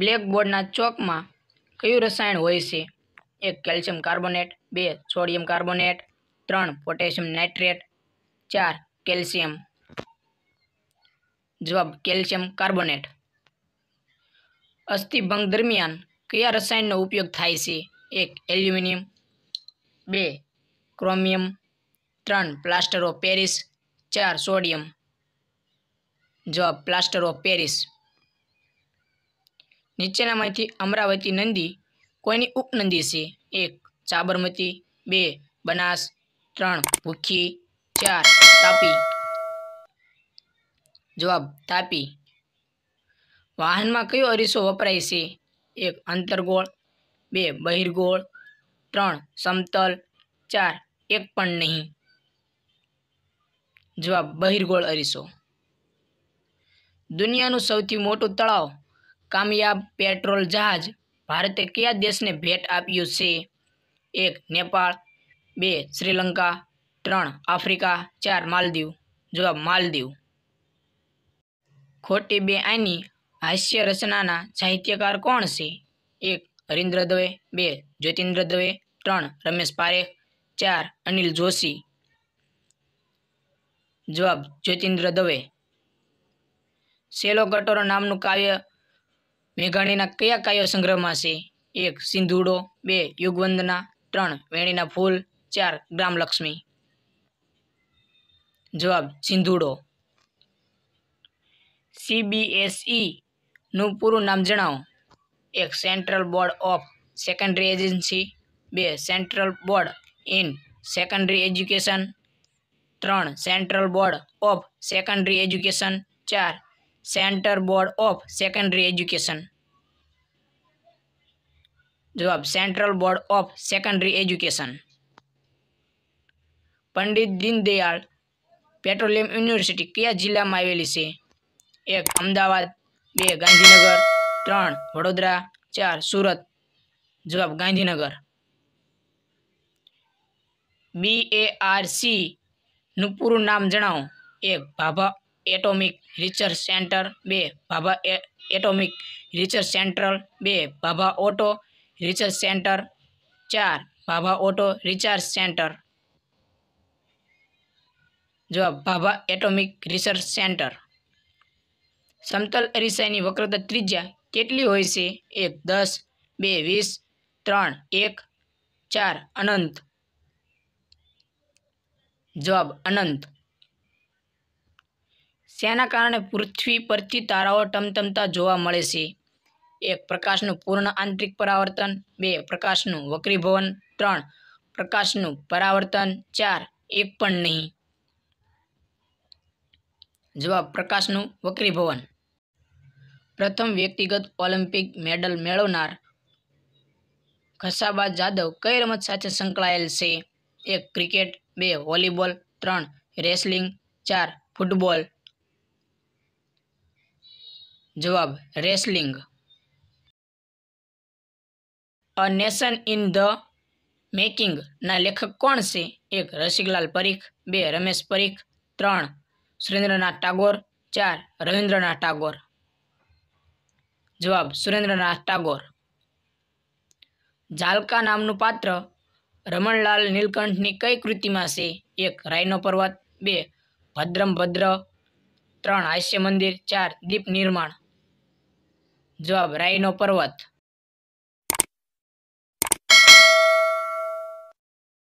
બ્લેકબોર્ડના ચોકમાં કયું રસાયણ હોય છે એક કેલ્શિયમ કાર્બોનેટ બે સોડિયમ કાર્બોનેટ ત્રણ પોટેશિયમ નાઇટ્રેટ ચાર કેલ્શિયમ જવાબ કેલ્શિયમ કાર્બોનેટ અસ્થિભંગ દરમિયાન કયા રસાયણનો ઉપયોગ થાય છે એક એલ્યુમિનિયમ બે ક્રોમિયમ ત્રણ પ્લાસ્ટર ઓફ પેરિસ ચાર સોડિયમ જવાબ પ્લાસ્ટર ઓફ પેરિસ નીચેનામાંથી અમરાવતી નદી કોઈની ઉપનદી છે એક સાબરમતી બે બનાસ ત્રણ ભૂખી ચાર તાપી જવાબ તાપી વાહનમાં કયો અરીસો વપરાય છે એક અંતરગોળ બે બહિર્ગોળ ત્રણ સમતલ ચાર એક પણ નહીં જવાબ બહિર્ગોળ અરીસો દુનિયાનું સૌથી મોટું તળાવ કામયાબ પેટ્રોલ જહાજ ભારતે કયા દેશને ભેટ આપ્યું છે એક નેપાળ બે શ્રીલંકા ત્રણ આફ્રિકા ચાર માલદીવ જવાબ માલદીવ ખોટી બે આની હાસ્ય રચનાના સાહિત્યકાર કોણ છે એક હરિન્દ્ર દવે બે જ્યોતિન્દ્ર દવે ત્રણ રમેશ પારેખ ચાર અનિલ જોશી જવાબ જ્યોતિન્દ્ર દવે શેલો કટોરો નામનું કાવ્ય મેઘાણીના કયા કાયો સંગ્રહમાં છે એક સિંધુડો બે યુગવંદના ત્રણ વેણીના ફૂલ ચાર ગ્રામલક્ષ્મી જવાબ સિંધુડો સીબીએસઈનું e પૂરું નામ જણાવો એક central board of secondary agency બે central board in secondary education ત્રણ central board of secondary education ચાર centre board of secondary education જવાબ central board of secondary education Pandit Deendayal petroleum university કયા જિલ્લામાં આવેલી છે એક અમદાવાદ બે ગાંધીનગર ત્રણ વડોદરા ચાર સુરત જવાબ ગાંધીનગર બી એ આર સીનું પૂરું નામ જણાવો એક ભાભા એટોમિક રિસર્ચ સેન્ટર બે ભાભા એટોમિક રિસર્ચ સેન્ટ્રલ બે ભાભા ઓટો રિસર્ચ સેન્ટર ચાર ભાભા ઓટો રિસર્ચ સેન્ટર જવાબ ભાભા એટોમિક રિસર્ચ સેન્ટર સમતલ અરીસાની વક્રતા ત્રિજ્યા કેટલી હોય છે એક દસ બે વીસ ત્રણ એક ચાર અનંત જવાબ અનંત શેના કારણે પૃથ્વી પરથી તારાઓ ટમટમતા જોવા મળે છે એક પ્રકાશનું પૂર્ણ આંતરિક પરાવર્તન બે પ્રકાશનું વક્રીભવન ત્રણ પ્રકાશનું પરાવર્તન ચાર એક પણ નહીં જવાબ પ્રકાશનું વક્રીભવન પ્રથમ વ્યક્તિગત ઓલિમ્પિક મેડલ મેળવનાર ખસાબા જાદવ કઈ રમત સાથે સંકળાયેલ છે એક ક્રિકેટ બે વોલીબોલ ત્રણ રેસલિંગ ચાર ફૂટબોલ જવાબ wrestling a nation in the મેકિંગના લેખક કોણ છે એક રસિકલાલ પરીખ બે રમેશ પરીખ ત્રણ સુરેન્દ્રનાથ ટાગોર ચાર રવિન્દ્રનાથ ટાગોર જવાબ સુરેન્દ્રનાથ ટાગોર ઝાલકા નામનું પાત્ર રમણલાલ નીલકંઠની કઈ કૃતિમાં છે એક રાયનો પર્વત બે ભદ્રમ ભદ્ર ત્રણ હાસ્ય મંદિર ચાર દીપ નિર્માણ જવાબ રાયનો પર્વત